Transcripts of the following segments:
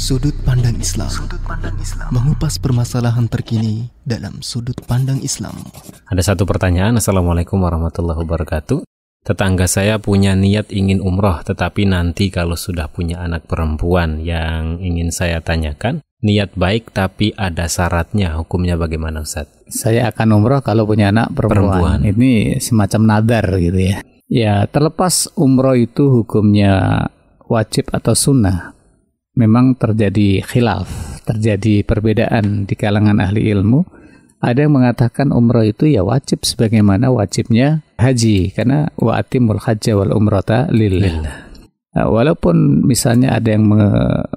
Sudut Pandang Islam. Sudut Pandang Islam. Mengupas permasalahan terkini dalam sudut pandang Islam. Ada satu pertanyaan. Assalamualaikum warahmatullahi wabarakatuh. Tetangga saya punya niat ingin umroh, tetapi nanti kalau sudah punya anak perempuan yang ingin saya tanyakan, niat baik tapi ada syaratnya, hukumnya bagaimana Ustaz? Saya akan umroh kalau punya anak perempuan. perempuan. Ini semacam nadar gitu ya. Ya, terlepas umroh itu hukumnya wajib atau sunnah memang terjadi khilaf, terjadi perbedaan di kalangan ahli ilmu. Ada yang mengatakan umroh itu ya wajib sebagaimana wajibnya haji karena waatimul hajja wal umrata lillah. Nah, walaupun misalnya ada yang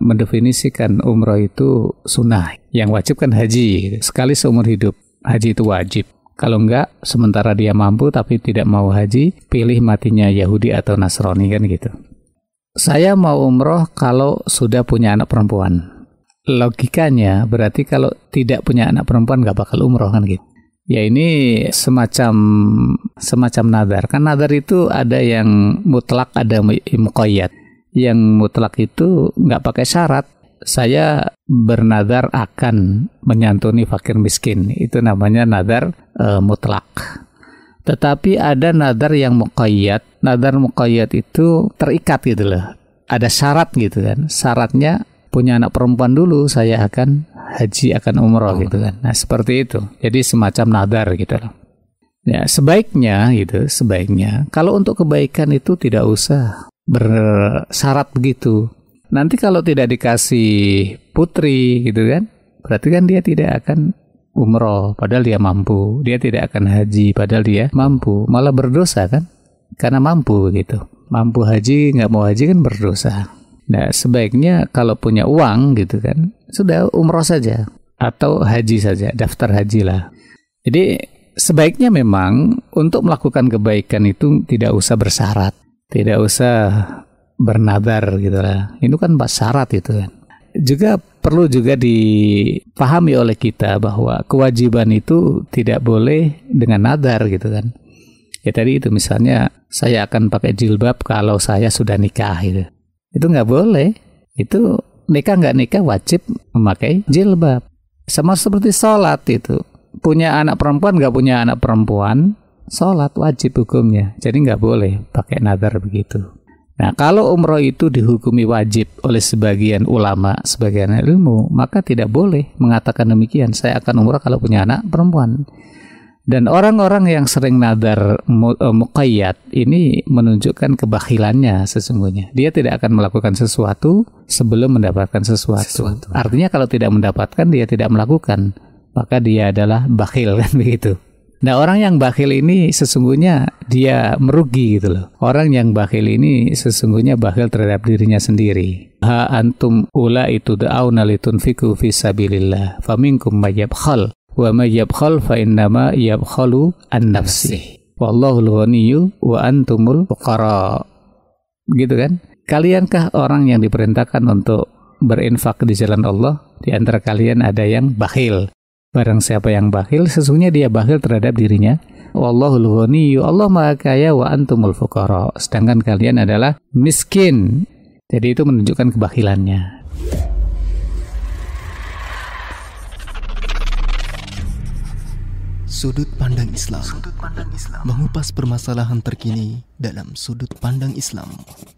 mendefinisikan umroh itu sunnah, yang wajib kan haji sekali seumur hidup. Haji itu wajib. Kalau enggak, sementara dia mampu tapi tidak mau haji, pilih matinya Yahudi atau Nasrani kan gitu saya mau umroh kalau sudah punya anak perempuan. Logikanya berarti kalau tidak punya anak perempuan nggak bakal umroh kan gitu. Ya ini semacam semacam nadar. Kan nadar itu ada yang mutlak, ada mukoyat. Yang mutlak itu nggak pakai syarat. Saya bernadar akan menyantuni fakir miskin. Itu namanya nadar e, mutlak. Tetapi ada nadar yang muqayyad. Nadar muqayyad itu terikat gitu loh. Ada syarat gitu kan. Syaratnya punya anak perempuan dulu saya akan haji akan umroh gitu kan. Nah, seperti itu. Jadi semacam nadar gitu loh. Ya, sebaiknya gitu, sebaiknya kalau untuk kebaikan itu tidak usah bersyarat begitu. Nanti kalau tidak dikasih putri gitu kan, berarti kan dia tidak akan umroh padahal dia mampu, dia tidak akan haji padahal dia mampu, malah berdosa kan? Karena mampu gitu. Mampu haji, nggak mau haji kan berdosa. Nah, sebaiknya kalau punya uang gitu kan, sudah umroh saja atau haji saja, daftar haji lah. Jadi sebaiknya memang untuk melakukan kebaikan itu tidak usah bersyarat, tidak usah bernadar gitu lah. Itu kan syarat itu kan. Juga perlu juga dipahami oleh kita bahwa kewajiban itu tidak boleh dengan nadar gitu kan. Ya tadi itu misalnya saya akan pakai jilbab kalau saya sudah nikah gitu. Itu nggak boleh. Itu nikah nggak nikah wajib memakai jilbab. Sama seperti sholat itu. Punya anak perempuan nggak punya anak perempuan, sholat wajib hukumnya. Jadi nggak boleh pakai nadar begitu. Nah, kalau umroh itu dihukumi wajib oleh sebagian ulama, sebagian ilmu, maka tidak boleh mengatakan demikian. Saya akan umroh kalau punya anak perempuan. Dan orang-orang yang sering nadar e, muqayyad ini menunjukkan kebakilannya sesungguhnya. Dia tidak akan melakukan sesuatu sebelum mendapatkan sesuatu. sesuatu. Artinya kalau tidak mendapatkan dia tidak melakukan, maka dia adalah bakhil kan begitu. Nah, orang yang bakhil ini sesungguhnya dia merugi gitu loh. Orang yang bakhil ini sesungguhnya bakhil terhadap dirinya sendiri. Ha antum ula itu da'auna litunfiku fisabilillah. Faminkum mayabkhal. Wa mayabkhal fa yabkhalu an nafsi. Wallahul ghaniyyu wa antumul uqara. Gitu kan? Kaliankah orang yang diperintahkan untuk berinfak di jalan Allah? Di antara kalian ada yang bakhil. Barang siapa yang bakhil, sesungguhnya dia bakhil terhadap dirinya. Wallahul ghaniyyu, Allah Maha Kaya wa antumul fuqara. Sedangkan kalian adalah miskin. Jadi itu menunjukkan kebakhilannya. Sudut Pandang Islam. Sudut Pandang Islam. Mengupas permasalahan terkini dalam sudut pandang Islam.